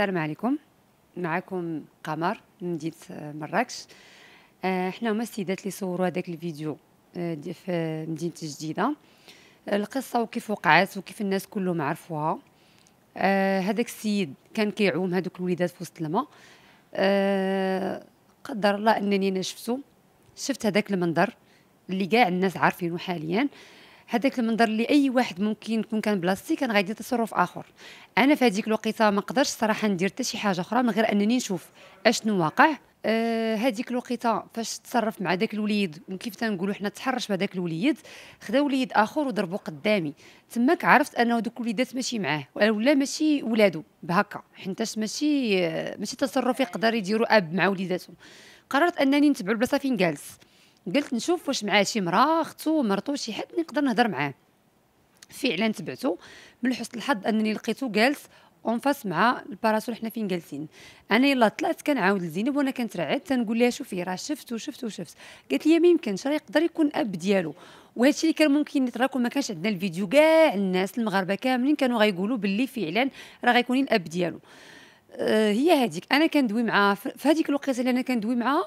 السلام عليكم معكم قمر من مدينة آه، مراكش احنا آه، هما السيدات اللي صوروا هذاك الفيديو آه، في مدينة الجديدة القصة وكيف وقعت وكيف الناس كلهم عرفوها هذاك السيد كان كيعوم هذوك الوليدات في وسط الماء قدر الله انني انا شفتو شفت هذاك المنظر اللي كاع الناس عارفينه حاليا هذاك المنظر اللي اي واحد ممكن يكون كان بلاصتي كان غادي تصرف اخر انا في هذيك الوقيته ما قدرش صراحه ندير حتى شي حاجه اخرى من غير انني نشوف اشنو واقع آه، هذيك آه الوقيته فاش تصرف مع داك الوليد وكيف تنقولوا حنا تحرش مع الوليد خدا وليد اخر وضربو قدامي تماك عرفت انه دوك الوليدات ماشي معاه ولا ماشي ولادو بهكا حنتاش ماشي ماشي تصرف يقدر يديرو اب مع وليداتو قررت انني نتبع البلاصه فين جالس قلت نشوف واش معاه شي مراه اختو مرتو شي حد نقدر نهضر معاه فعلا تبعته من حسن الحظ انني لقيته جالس اون فاس مع الباراسول حنا فين جالسين انا يلا طلعت كنعاود لزينب وانا كنترعد تنقول لها شوفي راه شفت وشفت وشفت قالت لي ما يمكنش راه يقدر يكون اب ديالو وهذا الشيء اللي كان ممكن يتراكم ما كانش عندنا الفيديو كاع الناس المغاربه كاملين كانوا غايقولوا باللي فعلا راه غيكون الاب ديالو آه هي هذيك انا كندوي معاها في هذيك الوقيته اللي انا كندوي معاها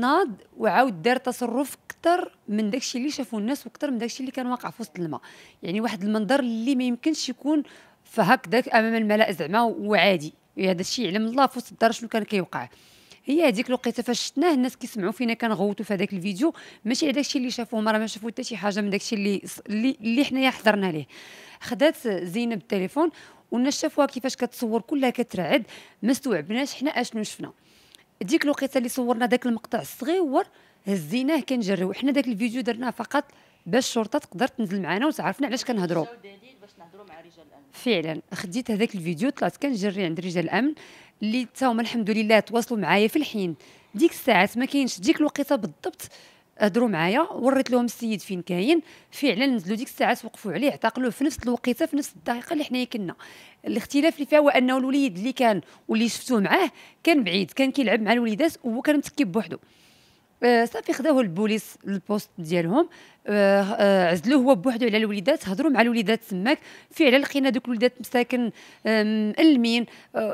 ناض وعاود دار تصرف اكثر من داكشي اللي شافوه الناس واكثر من داكشي اللي كان واقع في وسط الماء يعني واحد المنظر اللي ما يمكنش يكون فهكذاك امام الملاء زعما وعادي هذا الشيء يعلم الله في وسط الدار شنو كان كيوقع هي هذيك الوقيته فاش شفناه الناس كيسمعوا فينا كنغوتوا في هذاك الفيديو ماشي على داكشي اللي شافوه ما راه ما شافوا حتى شي حاجه من داكشي اللي اللي, اللي حنايا حضرنا ليه خدات زينب التليفون والناس شافوها كيفاش كتصور كلها كترعد ما استوعبناش حنا اشنو شفنا ديك الوقيته اللي صورنا داك المقطع الصغير هزيناه كنجريو حنا داك الفيديو درناه فقط باش الشرطه تقدر تنزل معنا وتعرفنا علاش كنهضروا فعلا خديت هذاك الفيديو طلعت كنجري عند رجال الامن اللي تا هما الحمد لله تواصلوا معايا في الحين ديك الساعات ما كاينش ديك الوقيته بالضبط هضروا معايا وريت لهم السيد فين كاين فعلا نزلوا ديك الساعات وقفوا عليه اعتقلوه في نفس الوقيته في نفس الدقيقه اللي حنايا كنا الاختلاف اللي فيها هو انه الوليد اللي كان واللي شفتوه معاه كان بعيد كان كيلعب مع الوليدات وهو كان متكي بوحدو آه، صافي خداوه البوليس البوست ديالهم آه، آه، عزلوه هو بوحدو على الوليدات هضروا مع الوليدات تماك فعلا لقينا دوك الوليدات مساكن مألمين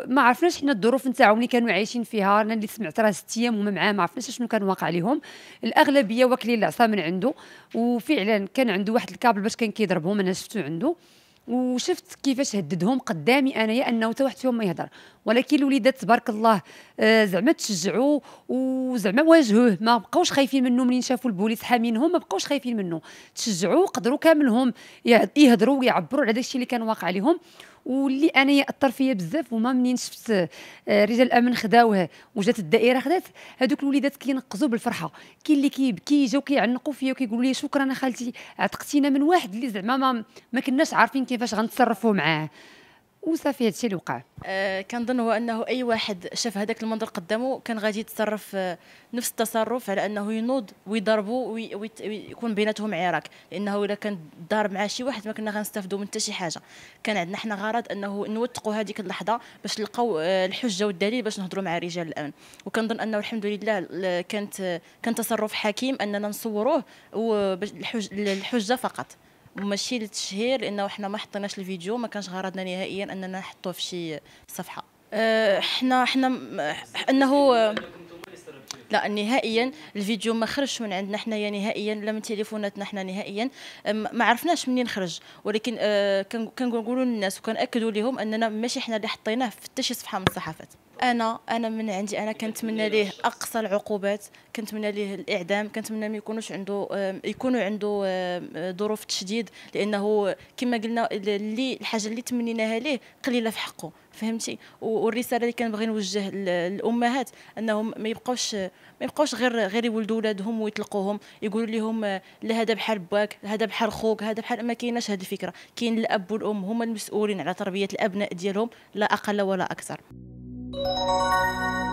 ما عرفناش حنا الظروف نتاعهم اللي كانوا عايشين فيها انا اللي سمعت راه ست ايام هما معاه ما عرفناش شنو كان واقع لهم الاغلبيه واكلين العصا من عنده وفعلا كان عنده واحد الكابل باش كان كيضربهم انا شفتو عنده وشفت كيفاش هددهم قدامي انايا انه حتى واحد فيهم ما يهضر ولكن الوليدات تبارك الله آه، زعما تشجعوا وزعما واجهوه ما بقاوش خايفين منه منين شافوا البوليس حامينهم ما بقاوش خايفين منه تشجعوا قدروا كاملهم يهضروا ويعبروا على داكشي اللي كان واقع عليهم واللي انا ياثر فيا بزاف هما منين شفت آه، رجال الامن خداوه وجات الدائره خدات هذوك الوليدات كينقزوا بالفرحه كاين اللي كيبكي جاو كيعنقوا فيا وكيقولوا لي شكرا خالتي عتقتينا من واحد اللي زعما ما, ما كناش عارفين كيفاش غنتصرفوا معاه وصافي هادشي اللي وقع آه، كنظن هو انه اي واحد شاف هذاك المنظر قدامه كان غادي يتصرف آه، نفس التصرف على انه ينوض ويضربوا ويكون بيناتهم عراك لانه الا كان دار مع شي واحد ما كنا غنستافدوا من حتى شي حاجه كان عندنا حنا غرض انه نوثقوا هذيك اللحظه باش نلقاو آه، الحجه والدليل باش نهضروا مع رجال الامن وكنظن انه الحمد لله كانت كان تصرف حكيم اننا نصوروه الحجه فقط ماشي للتشهير لانه حنا ما حطيناش الفيديو ما كانش غرضنا نهائيا اننا نحطوه في شي صفحه أه، حنا حنا انه لا نهائيا الفيديو ما خرجش من عندنا حنايا نهائيا لا من تليفوناتنا حنا نهائيا ما عرفناش منين خرج ولكن أه، كنقولوا للناس وكنأكدوا لهم اننا ماشي حنا اللي حطيناه في حتى شي صفحه من الصحافات انا انا من عندي انا كنتمنى ليه اقصى العقوبات كنتمنى ليه الاعدام كنتمنى ما يكونوش عنده يكونوا عنده ظروف تشديد لانه كما قلنا اللي الحاجه اللي تمنيناها ليه قليله في حقه فهمتي والرساله اللي كنبغي نوجه للامهات انهم ما يبقاوش ما يبقاوش غير غير يولدوا ولادهم ويطلقوهم يقولوا لهم لا هذا بحال باك هذا بحال خوك هذا بحال ما كايناش هذه الفكره كاين الاب والام هما المسؤولين على تربيه الابناء ديالهم لا اقل ولا اكثر Thank you.